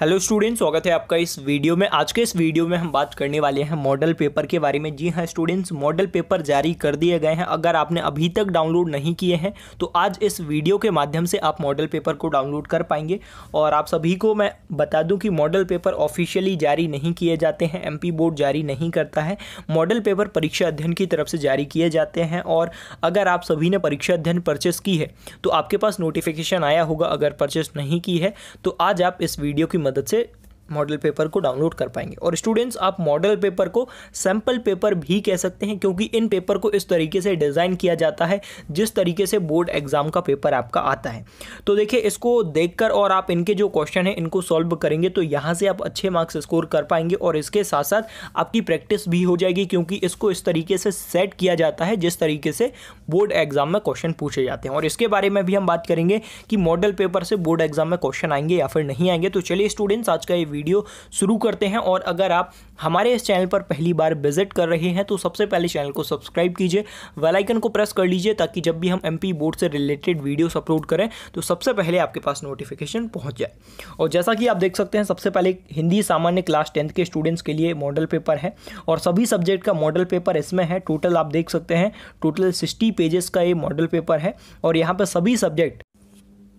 hello students स्वागत है आपका इस वीडियो में आज के इस वीडियो में हम बात करने वाले हैं मॉडल पेपर के बारे में जी हाँ स्टूडेंट्स मॉडल पेपर जारी कर दिए गए हैं अगर आपने अभी तक डाउनलोड नहीं किए हैं तो आज इस वीडियो के माध्यम से आप मॉडल पेपर को डाउनलोड कर पाएंगे और आप सभी को मैं बता दूँ कि मॉडल पेपर ऑफिशियली जारी नहीं किए जाते हैं एम बोर्ड जारी नहीं करता है मॉडल पेपर परीक्षा अध्ययन की तरफ से जारी किए जाते हैं और अगर आप सभी ने परीक्षा अध्ययन परचेस की है तो आपके पास नोटिफिकेशन आया होगा अगर परचेस नहीं की है तो आज आप इस वीडियो की मदद से मॉडल पेपर को डाउनलोड कर पाएंगे और स्टूडेंट्स आप मॉडल पेपर को सैम्पल पेपर भी कह सकते हैं क्योंकि इन पेपर को इस तरीके से डिज़ाइन किया जाता है जिस तरीके से बोर्ड एग्ज़ाम का पेपर आपका आता है तो देखिए इसको देखकर और आप इनके जो क्वेश्चन हैं इनको सॉल्व करेंगे तो यहाँ से आप अच्छे मार्क्स स्कोर कर पाएंगे और इसके साथ साथ आपकी प्रैक्टिस भी हो जाएगी क्योंकि इसको इस तरीके से सेट किया जाता है जिस तरीके से बोर्ड एग्ज़ाम में क्वेश्चन पूछे जाते हैं और इसके बारे में भी हम बात करेंगे कि मॉडल पेपर से बोर्ड एग्ज़ाम में क्वेश्चन आएंगे या फिर नहीं आएंगे तो चलिए स्टूडेंट्स आज का ये वीडियो शुरू करते हैं और अगर आप हमारे इस चैनल पर पहली बार विजिट कर रहे हैं तो सबसे पहले चैनल को सब्सक्राइब कीजिए वेलाइकन को प्रेस कर लीजिए ताकि जब भी हम एम बोर्ड से रिलेटेड वीडियोस अपलोड करें तो सबसे पहले आपके पास नोटिफिकेशन पहुँच जाए और जैसा कि आप देख सकते हैं सबसे पहले हिंदी सामान्य क्लास टेंथ के स्टूडेंट्स के लिए मॉडल पेपर है और सभी सब्जेक्ट का मॉडल पेपर इसमें है टोटल आप देख सकते हैं टोटल सिक्सटी पेजेस का ये मॉडल पेपर है और यहाँ पर सभी सब्जेक्ट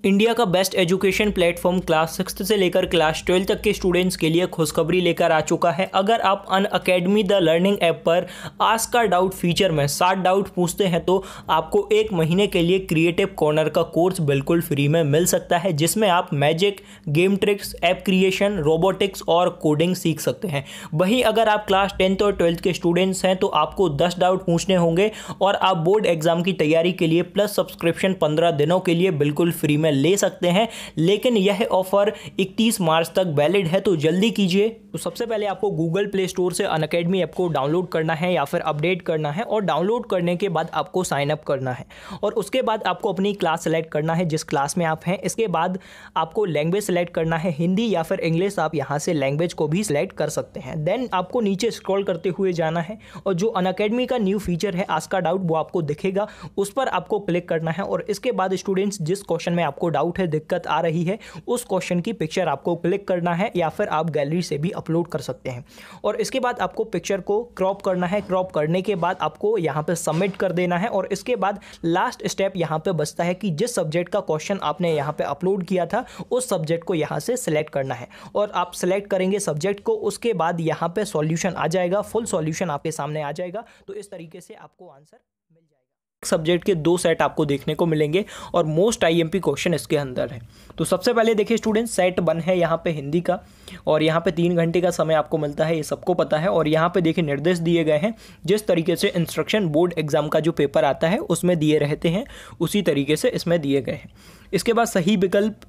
इंडिया का best education platform class six से लेकर क्लास ट्वेल्व तक के स्टूडेंट्स के लिए खुशखबरी लेकर आ चुका है अगर आप Unacademy the learning app पर आज का डाउट फीचर में सात डाउट पूछते हैं तो आपको एक महीने के लिए क्रिएटिव कॉर्नर का कोर्स बिल्कुल फ्री में मिल सकता है जिसमें आप magic game tricks app creation robotics और कोडिंग सीख सकते हैं वहीं अगर आप क्लास टेंथ और ट्वेल्थ के स्टूडेंट्स हैं तो आपको दस डाउट पूछने होंगे और आप बोर्ड एग्जाम की तैयारी के लिए प्लस सब्सक्रिप्शन पंद्रह दिनों के लिए बिल्कुल फ्री में ले सकते हैं लेकिन यह ऑफ़र इकतीस मार्च तक वैलिड है तो जल्दी कीजिए तो सबसे पहले आपको गूगल प्ले स्टोर से अन अकेडमी ऐप को डाउनलोड करना है या फिर अपडेट करना है और डाउनलोड करने के बाद आपको साइन अप करना है और उसके बाद आपको अपनी क्लास सेलेक्ट करना है जिस क्लास में आप हैं इसके बाद आपको लैंग्वेज सेलेक्ट करना है हिंदी या फिर इंग्लिश आप यहाँ से लैंग्वेज को भी सिलेक्ट कर सकते हैं देन आपको नीचे स्क्रॉल करते हुए जाना है और जो अन अकेडमी का न्यू फीचर है आज का डाउट वो आपको दिखेगा उस पर आपको क्लिक करना है और इसके बाद स्टूडेंट्स जिस क्वेश्चन में आप आपको डाउट है दिक्कत आ रही है उस क्वेश्चन की पिक्चर आपको क्लिक करना है या फिर आप गैलरी से भी अपलोड कर सकते हैं और इसके बाद आपको पिक्चर को क्रॉप करना है क्रॉप करने के बाद आपको यहाँ पर सबमिट कर देना है और इसके बाद लास्ट स्टेप यहाँ पर बचता है कि जिस सब्जेक्ट का क्वेश्चन आपने यहाँ पर अपलोड किया था उस सब्जेक्ट को यहाँ से सिलेक्ट करना है और आप सिलेक्ट करेंगे सब्जेक्ट को उसके बाद यहाँ पर सॉल्यूशन आ जाएगा फुल सॉल्यूशन आपके सामने आ जाएगा तो इस तरीके से आपको आंसर सब्जेक्ट के दो सेट आपको देखने को मिलेंगे और मोस्ट आईएमपी क्वेश्चन इसके अंदर है तो सबसे पहले देखिए स्टूडेंट सेट वन है यहाँ पे हिंदी का और यहाँ पे तीन घंटे का समय आपको मिलता है ये सबको पता है और यहाँ पे देखिए निर्देश दिए गए हैं जिस तरीके से इंस्ट्रक्शन बोर्ड एग्जाम का जो पेपर आता है उसमें दिए रहते हैं उसी तरीके से इसमें दिए गए हैं इसके बाद सही विकल्प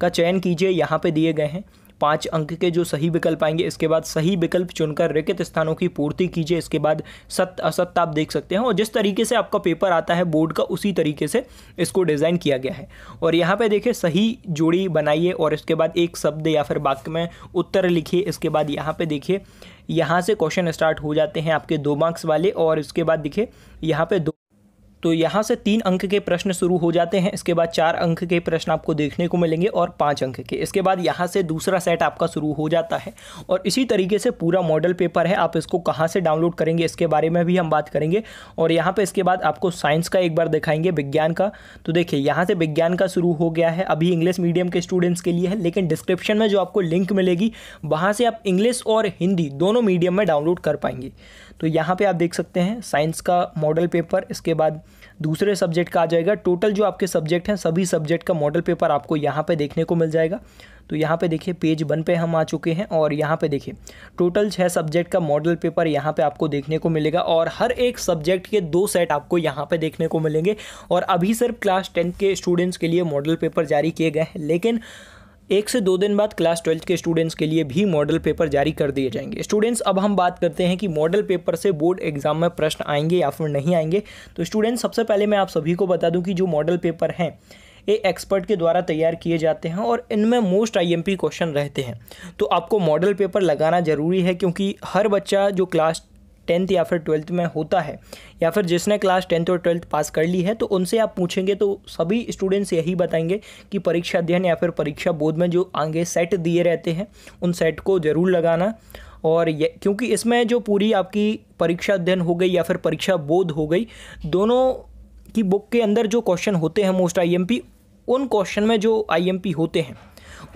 का चयन कीजिए यहाँ पर दिए गए हैं पाँच अंक के जो सही विकल्प आएंगे इसके बाद सही विकल्प चुनकर रिक्त स्थानों की पूर्ति कीजिए इसके बाद सत्य असत्य आप देख सकते हैं और जिस तरीके से आपका पेपर आता है बोर्ड का उसी तरीके से इसको डिज़ाइन किया गया है और यहाँ पर देखिए सही जोड़ी बनाइए और इसके बाद एक शब्द या फिर वाक्य में उत्तर लिखिए इसके बाद यहाँ पर देखिए यहाँ से क्वेश्चन स्टार्ट हो जाते हैं आपके दो मार्क्स वाले और इसके बाद देखिए यहाँ पे दो तो यहाँ से तीन अंक के प्रश्न शुरू हो जाते हैं इसके बाद चार अंक के प्रश्न आपको देखने को मिलेंगे और पाँच अंक के इसके बाद यहाँ से दूसरा सेट आपका शुरू हो जाता है और इसी तरीके से पूरा मॉडल पेपर है आप इसको कहाँ से डाउनलोड करेंगे इसके बारे में भी हम बात करेंगे और यहाँ पर इसके बाद आपको साइंस का एक बार दिखाएंगे विज्ञान का तो देखिए यहाँ से विज्ञान का शुरू हो गया है अभी इंग्लिश मीडियम के स्टूडेंट्स के लिए है लेकिन डिस्क्रिप्शन में जो आपको लिंक मिलेगी वहाँ से आप इंग्लिश और हिंदी दोनों मीडियम में डाउनलोड कर पाएंगे तो यहाँ पे आप देख सकते हैं साइंस का मॉडल पेपर इसके बाद दूसरे सब्जेक्ट का आ जाएगा टोटल जो आपके सब्जेक्ट हैं सभी सब्जेक्ट का मॉडल पेपर आपको यहाँ पे देखने को मिल जाएगा तो यहाँ पे देखिए पेज वन पे हम आ चुके हैं और यहाँ पे देखिए टोटल छः सब्जेक्ट का मॉडल पेपर यहाँ पे आपको देखने को मिलेगा और हर एक सब्जेक्ट के दो सेट आपको यहाँ पे देखने को मिलेंगे और अभी सिर्फ क्लास टेंथ के स्टूडेंट्स के लिए मॉडल पेपर जारी किए गए हैं लेकिन एक से दो दिन बाद क्लास ट्वेल्थ के स्टूडेंट्स के लिए भी मॉडल पेपर जारी कर दिए जाएंगे स्टूडेंट्स अब हम बात करते हैं कि मॉडल पेपर से बोर्ड एग्जाम में प्रश्न आएंगे या फिर नहीं आएंगे तो स्टूडेंट्स सबसे पहले मैं आप सभी को बता दूं कि जो मॉडल पेपर हैं ये एक्सपर्ट के द्वारा तैयार किए जाते हैं और इनमें मोस्ट आईएमपी क्वेश्चन रहते हैं तो आपको मॉडल पेपर लगाना ज़रूरी है क्योंकि हर बच्चा जो क्लास टेंथ या फिर ट्वेल्थ में होता है या फिर जिसने क्लास टेंथ और ट्वेल्थ पास कर ली है तो उनसे आप पूछेंगे तो सभी स्टूडेंट्स यही बताएंगे कि परीक्षा अध्ययन या फिर परीक्षा बोध में जो आगे सेट दिए रहते हैं उन सेट को ज़रूर लगाना और ये क्योंकि इसमें जो पूरी आपकी परीक्षा अध्ययन हो गई या फिर परीक्षा बोध हो गई दोनों की बुक के अंदर जो क्वेश्चन होते हैं मोस्ट आई उन क्वेश्चन में जो आई होते हैं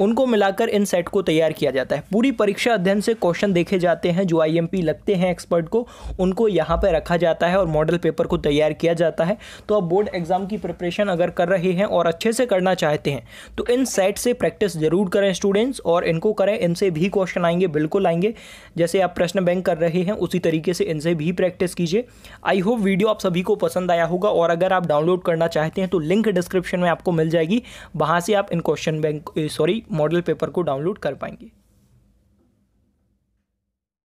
उनको मिलाकर इन सेट को तैयार किया जाता है पूरी परीक्षा अध्ययन से क्वेश्चन देखे जाते हैं जो आईएमपी लगते हैं एक्सपर्ट को उनको यहाँ पर रखा जाता है और मॉडल पेपर को तैयार किया जाता है तो आप बोर्ड एग्जाम की प्रिपरेशन अगर कर रहे हैं और अच्छे से करना चाहते हैं तो इन सेट से प्रैक्टिस जरूर करें स्टूडेंट्स और इनको करें इनसे भी क्वेश्चन आएंगे बिल्कुल आएंगे जैसे आप प्रश्न बैंक कर रहे हैं उसी तरीके से इनसे भी प्रैक्टिस कीजिए आई होप वीडियो आप सभी को पसंद आया होगा और अगर आप डाउनलोड करना चाहते हैं तो लिंक डिस्क्रिप्शन में आपको मिल जाएगी वहाँ से आप इन question bank sorry model paper को डाउनलोड कर पाएंगे